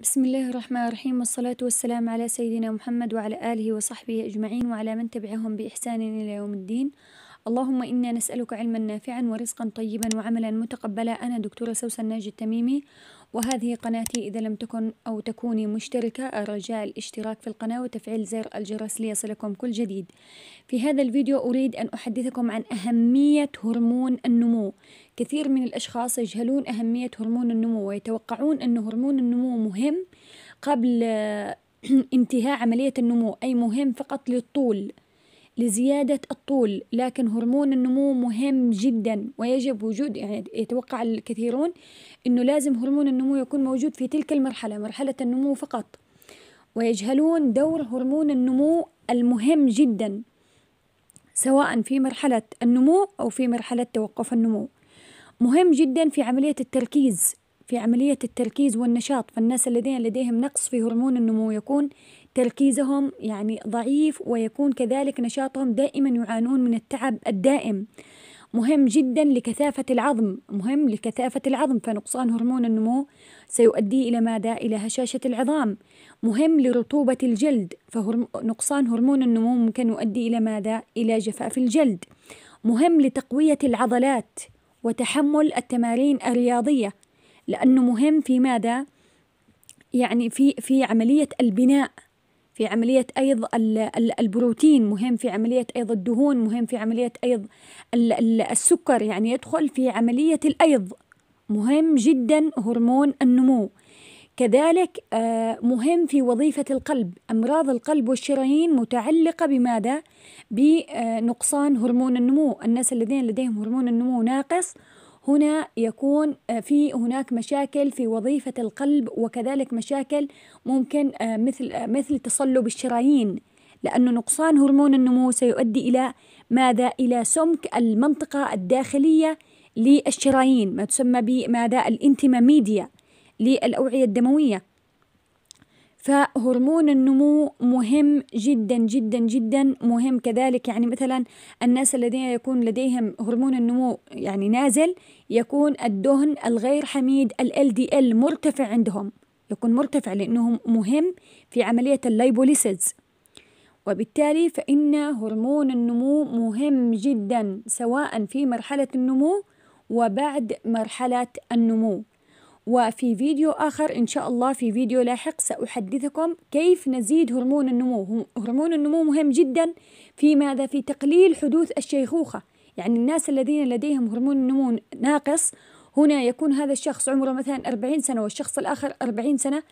بسم الله الرحمن الرحيم والصلاة والسلام على سيدنا محمد وعلى آله وصحبه أجمعين وعلى من تبعهم بإحسان إلى يوم الدين اللهم إنا نسألك علما نافعا ورزقا طيبا وعملا متقبلا أنا دكتورة سوسن ناجي التميمي وهذه قناتي إذا لم تكن أو تكوني مشتركة أرجاء الاشتراك في القناة وتفعيل زر الجرس ليصلكم كل جديد في هذا الفيديو أريد أن أحدثكم عن أهمية هرمون النمو كثير من الأشخاص يجهلون أهمية هرمون النمو ويتوقعون أن هرمون النمو مهم قبل انتهاء عملية النمو أي مهم فقط للطول لزيادة الطول لكن هرمون النمو مهم جدا ويجب وجود يعني يتوقع الكثيرون أنه لازم هرمون النمو يكون موجود في تلك المرحلة مرحلة النمو فقط ويجهلون دور هرمون النمو المهم جدا سواء في مرحلة النمو أو في مرحلة توقف النمو مهم جدا في عملية التركيز في عملية التركيز والنشاط فالناس الذين لديهم نقص في هرمون النمو يكون تركيزهم يعني ضعيف ويكون كذلك نشاطهم دائما يعانون من التعب الدائم مهم جدا لكثافة العظم مهم لكثافة العظم فنقصان هرمون النمو سيؤدي إلى ماذا؟ إلى هشاشة العظام مهم لرطوبة الجلد فنقصان هرمون النمو ممكن يؤدي إلى ماذا؟ إلى جفاف الجلد مهم لتقوية العضلات وتحمل التمارين الرياضية لأنه مهم في ماذا؟ يعني في في عملية البناء في عملية أيض البروتين مهم في عملية أيض الدهون مهم في عملية أيض السكر يعني يدخل في عملية الأيض مهم جدا هرمون النمو كذلك آه، مهم في وظيفة القلب أمراض القلب والشرايين متعلقة بماذا؟ بنقصان هرمون النمو الناس الذين لديهم هرمون النمو ناقص هنا يكون آه، في هناك مشاكل في وظيفة القلب وكذلك مشاكل ممكن آه، مثل آه، مثل تصلب الشرايين لأن نقصان هرمون النمو سيؤدي إلى ماذا؟ إلى سمك المنطقة الداخلية للشرايين ما تسمى بماذا؟ الانتماميديا للأوعية الدموية فهرمون النمو مهم جدا جدا جدا مهم كذلك يعني مثلا الناس الذين يكون لديهم هرمون النمو يعني نازل يكون الدهن الغير حميد ال LDL مرتفع عندهم يكون مرتفع لأنه مهم في عملية الليبوليسيز وبالتالي فإن هرمون النمو مهم جدا سواء في مرحلة النمو وبعد مرحلة النمو وفي فيديو آخر إن شاء الله في فيديو لاحق سأحدثكم كيف نزيد هرمون النمو هرمون النمو مهم جدا في ماذا في تقليل حدوث الشيخوخة يعني الناس الذين لديهم هرمون النمو ناقص هنا يكون هذا الشخص عمره مثلا 40 سنة والشخص الآخر 40 سنة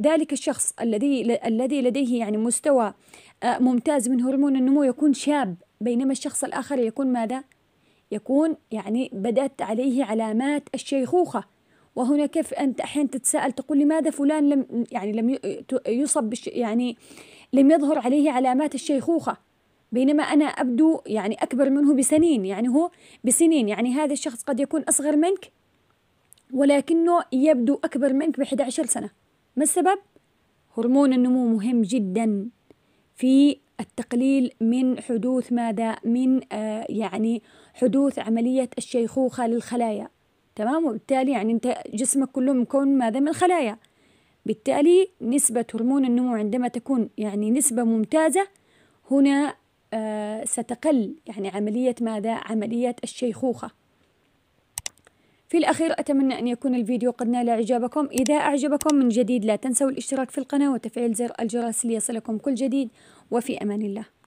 ذلك الشخص الذي الذي لديه يعني مستوى آه، ممتاز من هرمون النمو يكون شاب بينما الشخص الآخر يكون ماذا؟ يكون يعني بدأت عليه علامات الشيخوخة وهنا كيف انت احيانا تتساءل تقول لماذا فلان لم يعني لم يصب يعني لم يظهر عليه علامات الشيخوخه بينما انا ابدو يعني اكبر منه بسنين يعني هو بسنين يعني هذا الشخص قد يكون اصغر منك ولكنه يبدو اكبر منك ب 11 سنه ما السبب هرمون النمو مهم جدا في التقليل من حدوث ماذا من آه يعني حدوث عمليه الشيخوخه للخلايا تمام وبالتالي يعني أنت جسمك كله مكون ماذا من خلايا بالتالي نسبة هرمون النمو عندما تكون يعني نسبة ممتازة هنا آه ستقل يعني عملية ماذا؟ عملية الشيخوخة في الأخير أتمنى أن يكون الفيديو قد نال إعجابكم إذا أعجبكم من جديد لا تنسوا الاشتراك في القناة وتفعيل زر الجرس ليصلكم كل جديد وفي أمان الله